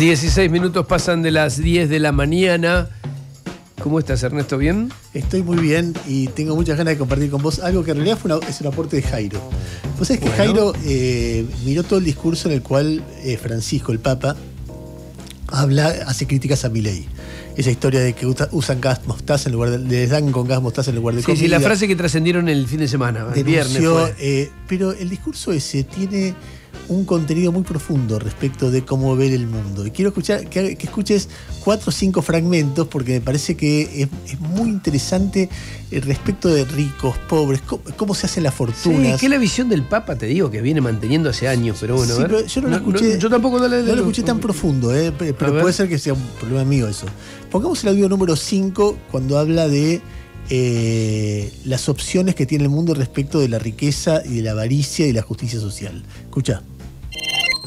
16 minutos pasan de las 10 de la mañana. ¿Cómo estás, Ernesto? ¿Bien? Estoy muy bien y tengo muchas ganas de compartir con vos algo que en realidad fue es un aporte de Jairo. Vos sabés que Jairo eh, miró todo el discurso en el cual eh, Francisco, el Papa, habla, hace críticas a ley Esa historia de que usan gas mostaza en lugar de. les dan con gas mostaza en lugar de sí, comida. Sí, la frase que trascendieron el fin de semana, el viernes. Eh, pero el discurso ese tiene un contenido muy profundo respecto de cómo ver el mundo. Y quiero escuchar, que, escuches cuatro o cinco fragmentos porque me parece que es, muy interesante eh, respecto de ricos, pobres, cómo, se hace la fortuna. Sí, que la visión del Papa, te digo, que viene manteniendo hace años, pero bueno. yo no, escuché. yo tampoco escuché tan profundo, eh, pero puede ser que sea un problema mío eso. Pongamos el audio número 5 cuando habla de eh, las opciones que tiene el mundo respecto de la riqueza y de la avaricia y de la justicia social. Escucha.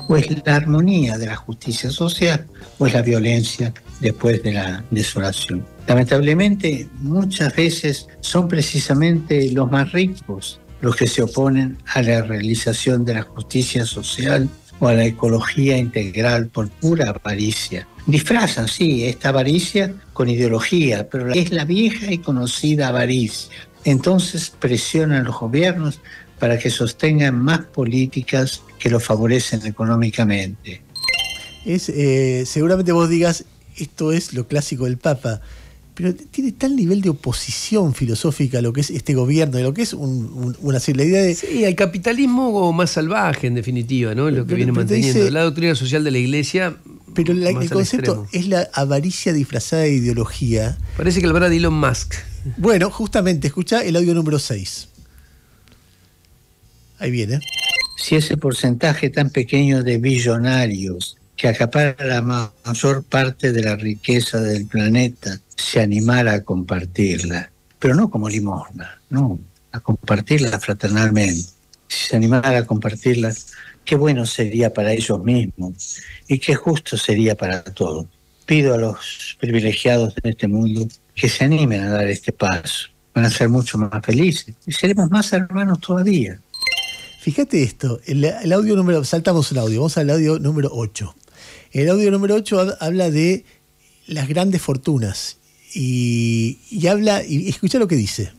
O es la armonía de la justicia social o es la violencia después de la desolación. Lamentablemente, muchas veces son precisamente los más ricos los que se oponen a la realización de la justicia social a la ecología integral por pura avaricia. Disfrazan, sí, esta avaricia con ideología, pero es la vieja y conocida avaricia. Entonces presionan los gobiernos para que sostengan más políticas que lo favorecen económicamente. Es, eh, seguramente vos digas, esto es lo clásico del Papa pero tiene tal nivel de oposición filosófica a lo que es este gobierno, a lo que es una la idea de... Sí, al capitalismo más salvaje, en definitiva, ¿no? Lo que viene manteniendo. la doctrina social de la iglesia... Pero el concepto es la avaricia disfrazada de ideología. Parece que lo habrá de Elon Musk. Bueno, justamente, escucha el audio número 6. Ahí viene. Si ese porcentaje tan pequeño de billonarios que acapara la mayor parte de la riqueza del planeta se animara a compartirla, pero no como limosna, no, a compartirla fraternalmente. Si se animara a compartirla, qué bueno sería para ellos mismos y qué justo sería para todos. Pido a los privilegiados en este mundo que se animen a dar este paso. Van a ser mucho más felices y seremos más hermanos todavía. Fíjate esto, el, audio número, saltamos el audio, vamos al audio número 8. El audio número 8 habla de las grandes fortunas y, habla, y escucha lo que dice.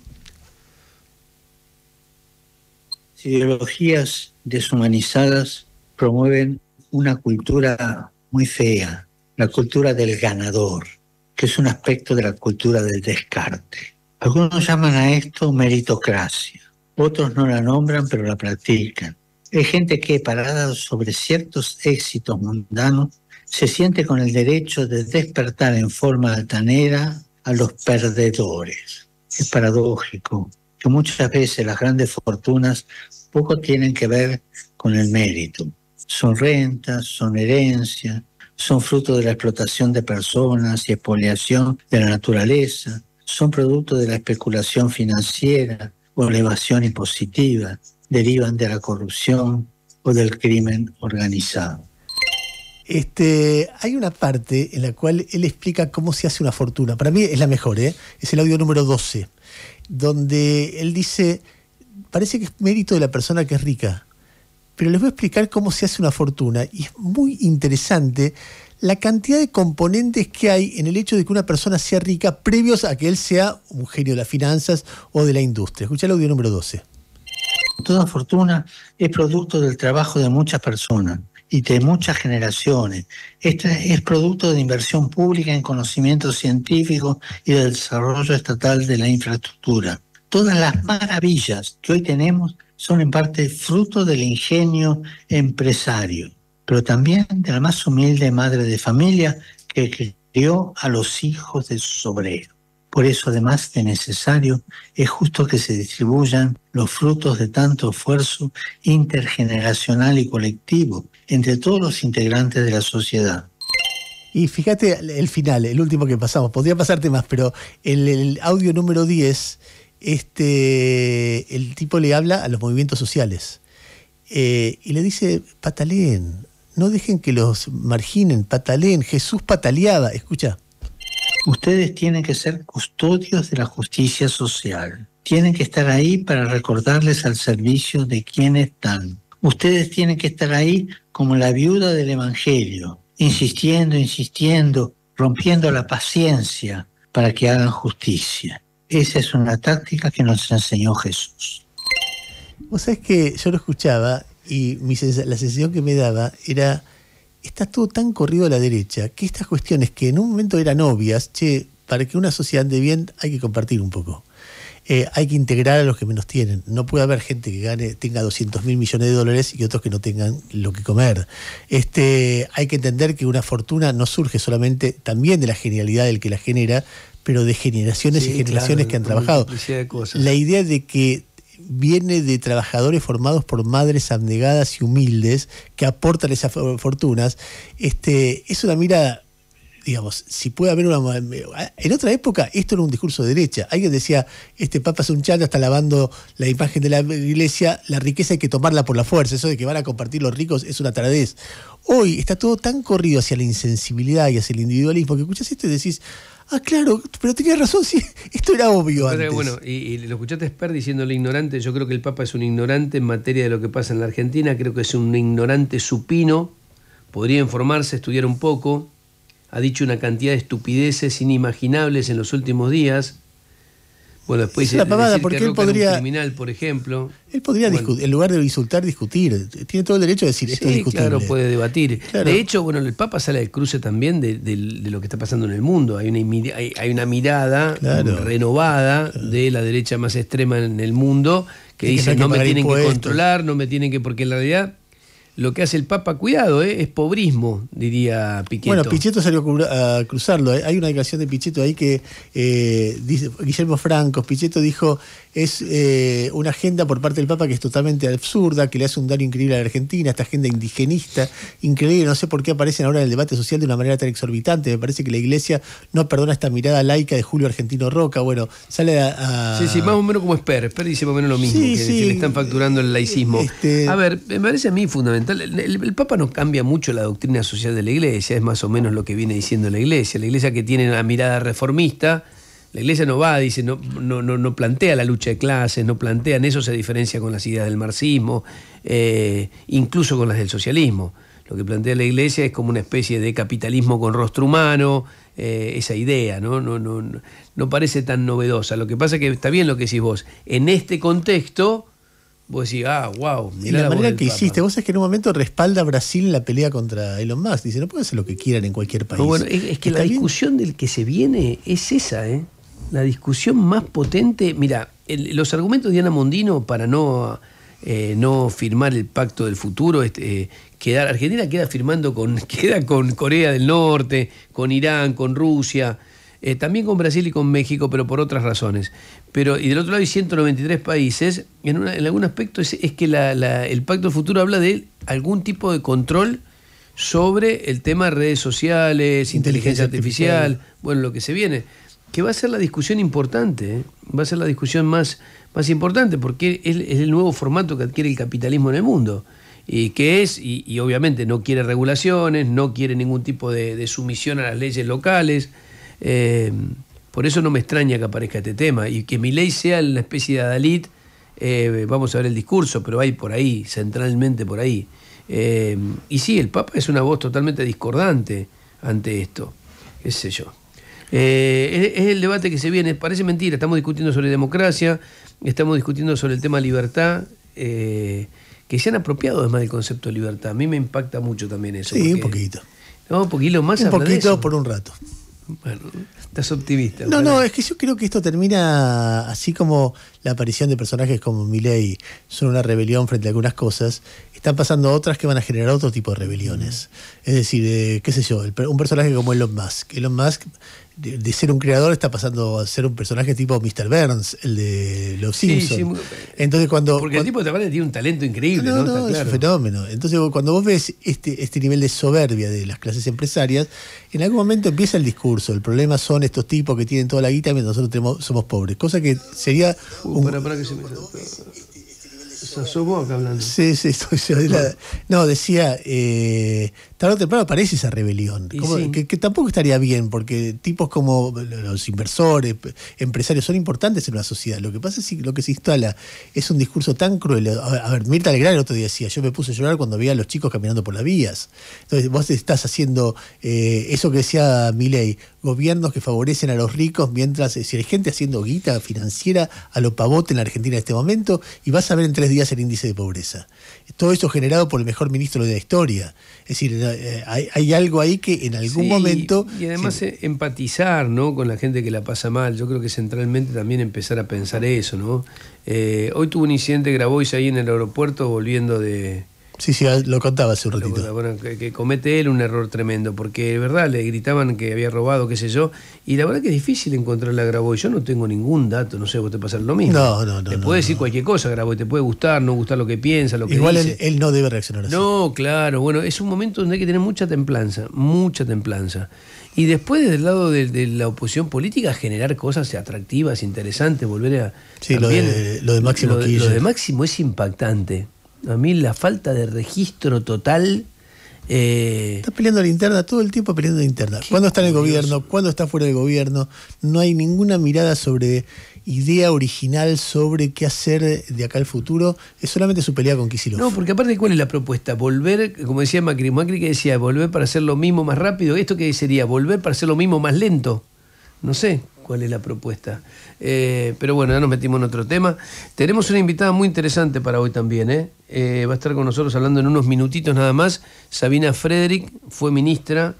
Ideologías deshumanizadas promueven una cultura muy fea, la cultura del ganador, que es un aspecto de la cultura del descarte. Algunos llaman a esto meritocracia, otros no la nombran pero la practican. Hay gente que, parada sobre ciertos éxitos mundanos, se siente con el derecho de despertar en forma altanera a los perdedores. Es paradójico que muchas veces las grandes fortunas poco tienen que ver con el mérito. Son rentas, son herencias, son fruto de la explotación de personas y expoliación de la naturaleza, son producto de la especulación financiera o elevación impositiva, derivan de la corrupción o del crimen organizado. Este, hay una parte en la cual él explica cómo se hace una fortuna. Para mí es la mejor, ¿eh? es el audio número 12, donde él dice, parece que es mérito de la persona que es rica, pero les voy a explicar cómo se hace una fortuna. Y es muy interesante la cantidad de componentes que hay en el hecho de que una persona sea rica previos a que él sea un genio de las finanzas o de la industria. Escucha el audio número 12. Toda fortuna es producto del trabajo de muchas personas y de muchas generaciones. Este es producto de inversión pública en conocimiento científico y del desarrollo estatal de la infraestructura. Todas las maravillas que hoy tenemos son en parte fruto del ingenio empresario, pero también de la más humilde madre de familia que crió a los hijos de su por eso, además de necesario, es justo que se distribuyan los frutos de tanto esfuerzo intergeneracional y colectivo entre todos los integrantes de la sociedad. Y fíjate el final, el último que pasamos. Podría pasarte más, pero en el audio número 10, este, el tipo le habla a los movimientos sociales eh, y le dice, pataleen, no dejen que los marginen, pataleen, Jesús pataleaba, escucha. Ustedes tienen que ser custodios de la justicia social. Tienen que estar ahí para recordarles al servicio de quienes están. Ustedes tienen que estar ahí como la viuda del Evangelio, insistiendo, insistiendo, rompiendo la paciencia para que hagan justicia. Esa es una táctica que nos enseñó Jesús. Vos sabés que yo lo escuchaba y la sensación que me daba era está todo tan corrido a la derecha que estas cuestiones que en un momento eran obvias, che, para que una sociedad ande bien hay que compartir un poco. Eh, hay que integrar a los que menos tienen. No puede haber gente que gane, tenga 200 mil millones de dólares y otros que no tengan lo que comer. Este, hay que entender que una fortuna no surge solamente también de la genialidad del que la genera, pero de generaciones y generaciones que han trabajado. La idea de que viene de trabajadores formados por madres abnegadas y humildes que aportan esas fortunas. Este, es una mira digamos, si puede haber una... En otra época esto era un discurso de derecha. Alguien decía, este Papa es un chato, está lavando la imagen de la iglesia, la riqueza hay que tomarla por la fuerza, eso de que van a compartir los ricos es una taradez. Hoy está todo tan corrido hacia la insensibilidad y hacia el individualismo que escuchas esto y decís, ah, claro, pero tenías razón, si esto era obvio. antes. Bueno, y, lo escuchaste Esper diciéndole ignorante, yo creo que el Papa es un ignorante en materia de lo que pasa en la Argentina, creo que es un ignorante supino, podría informarse, estudiar un poco, ha dicho una cantidad de estupideces inimaginables en los últimos días. Bueno, después es porque que él podría, criminal, por ejemplo. Él podría, discutir, en lugar de insultar, discutir. Tiene todo el derecho de decir esto sí, claro, puede debatir. De hecho, bueno, el Papa sale del cruce también de, lo que está pasando en el mundo. Hay una, hay, una mirada renovada de la derecha más extrema en el mundo que, dice no me tienen que controlar, no me tienen que... Porque en realidad lo que hace el Papa, cuidado, eh, es pobrismo, diría Pichetto. Bueno, Pichetto salió a cruzarlo. Eh. Hay una declaración de Pichetto ahí que eh, dice Guillermo Francos. Pichetto dijo: es una agenda por parte del Papa que es totalmente absurda, que le hace un daño increíble a la Argentina, esta agenda indigenista, increíble. No sé por qué aparecen ahora en el debate social de una manera tan exorbitante. Me parece que la Iglesia no perdona esta mirada laica de Julio Argentino Roca. Bueno, sale a. Sí, sí, más o menos como Esper. Esper dice más o menos lo mismo, que, le están facturando el laicismo. Este a ver, me parece a mí fundamental el, Papa no cambia mucho la doctrina social de la Iglesia, es más o menos lo que viene diciendo la Iglesia. La Iglesia que tiene una mirada reformista, la Iglesia no va, dice, no, no, no, no plantea la lucha de clases, no plantean, eso se diferencia con las ideas del marxismo, eh, incluso con las del socialismo. Lo que plantea la Iglesia es como una especie de capitalismo con rostro humano, eh, esa idea, ¿no? No, no, no parece tan novedosa. Lo que pasa es que está bien lo que decís vos. En este contexto vos decís, ah, wow. y la, manera que hiciste, vos es que en un momento respalda Brasil la pelea contra Elon Musk. Dice, no puede hacer lo que quieran en cualquier país. bueno, es, que la discusión del que se viene es esa, ¿eh? La discusión más potente. Mira, los argumentos de Ana Mondino para no, eh, no firmar el pacto del futuro, este, eh, quedar, Argentina queda firmando con, queda con Corea del Norte, con Irán, con Rusia. Eh, también con Brasil y con México, pero por otras razones. Pero, y del otro lado hay 193 países, en, en algún aspecto es, que el Pacto del Futuro habla de algún tipo de control sobre el tema de redes sociales, inteligencia, artificial, bueno, lo que se viene, que va a ser la discusión importante, ¿eh? va a ser la discusión más, más importante, porque es, el nuevo formato que adquiere el capitalismo en el mundo, y que es, y, obviamente no quiere regulaciones, no quiere ningún tipo de, sumisión a las leyes locales, eh, por eso no me extraña que aparezca este tema y que mi ley sea una especie de Adalit. Eh, vamos a ver el discurso, pero hay por ahí, centralmente por ahí. Eh, y sí, el Papa es una voz totalmente discordante ante esto, qué sé yo. es, el debate que se viene, parece mentira, estamos discutiendo sobre democracia, estamos discutiendo sobre el tema libertad, que se han apropiado además del concepto de libertad. A mí me impacta mucho también eso. Sí, un poquito. No, un lo más... Un poquito por un rato. Bueno, estás optimista. No, no, es que yo creo que esto termina así como la aparición de personajes como Miley son una rebelión frente a algunas cosas, están pasando otras que van a generar otro tipo de rebeliones. Mm. Es decir, eh, qué sé yo, un personaje como Elon Musk. Elon Musk, de, ser un creador, está pasando a ser un personaje tipo Mr. Burns, el de Los Entonces, cuando, porque el tipo de tiene un talento increíble. No, es un fenómeno. Entonces, cuando vos ves este, este nivel de soberbia de las clases empresarias, en algún momento empieza el discurso. El problema son estos tipos que tienen toda la guita mientras nosotros somos pobres. Cosa que sería para, que se me... acá hablando? Sí, sí, estoy no, decía, eh, tarde o temprano aparece esa rebelión, que, tampoco estaría bien, porque tipos como los inversores, empresarios, son importantes en una sociedad. Lo que pasa es que lo que se instala es un discurso tan cruel. A ver, Mirta Legrand el otro día decía, yo me puse a llorar cuando veía a los chicos caminando por las vías. Entonces vos estás haciendo eh, eso que decía Milei, gobiernos que favorecen a los ricos mientras eh, si hay gente haciendo guita financiera a lo pavote en la Argentina en este momento y vas a ver en tres días el índice de pobreza. Todo esto generado por el mejor ministro de la historia. Es decir, eh, hay, algo ahí que en algún momento... Y además empatizar ¿no? con la gente que la pasa mal. Yo creo que centralmente también empezar a pensar eso. ¿no? Eh, hoy tuvo un incidente Grabois ahí en el aeropuerto volviendo de, Sí, sí, lo contaba hace un ratito. que, comete él un error tremendo, porque de verdad le gritaban que había robado, qué sé yo, y la verdad que es difícil encontrar la Grabois. Yo no tengo ningún dato, no sé, vos te pasa lo mismo. No, no, no. Te puede decir cualquier cosa, Grabo te puede gustar, no gustar lo que piensa, lo que Igual dice. Él, no debe reaccionar así. No, claro, bueno, es un momento donde hay que tener mucha templanza, mucha templanza. Y después, desde el lado de, la oposición política, generar cosas atractivas, interesantes, volver a. Sí, lo, de, lo de Máximo lo de Máximo es impactante a mí la falta de registro total. Eh... Está peleando la interna todo el tiempo, peleando la interna. cuando está en el gobierno? cuando está fuera del gobierno? No hay ninguna mirada sobre idea original sobre qué hacer de acá al futuro. Es solamente su pelea con Kicillof. No, porque aparte, ¿cuál es la propuesta? Volver, como decía Macri, Macri que decía, volver para hacer lo mismo más rápido. ¿Esto qué sería? Volver para hacer lo mismo más lento. No sé, cuál es la propuesta. Eh, pero bueno, ya nos metimos en otro tema. Tenemos una invitada muy interesante para hoy también. ¿eh? eh va a estar con nosotros hablando en unos minutitos nada más. Sabina Frederick fue ministra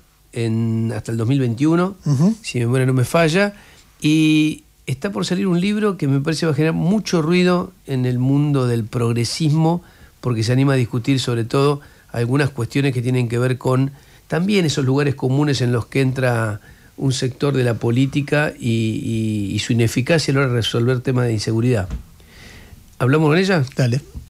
hasta el 2021, si mi memoria no me falla. Y está por salir un libro que me parece va a generar mucho ruido en el mundo del progresismo, porque se anima a discutir sobre todo algunas cuestiones que tienen que ver con también esos lugares comunes en los que entra un sector de la política y, su ineficacia a la hora de resolver temas de inseguridad. ¿Hablamos con ella? Dale.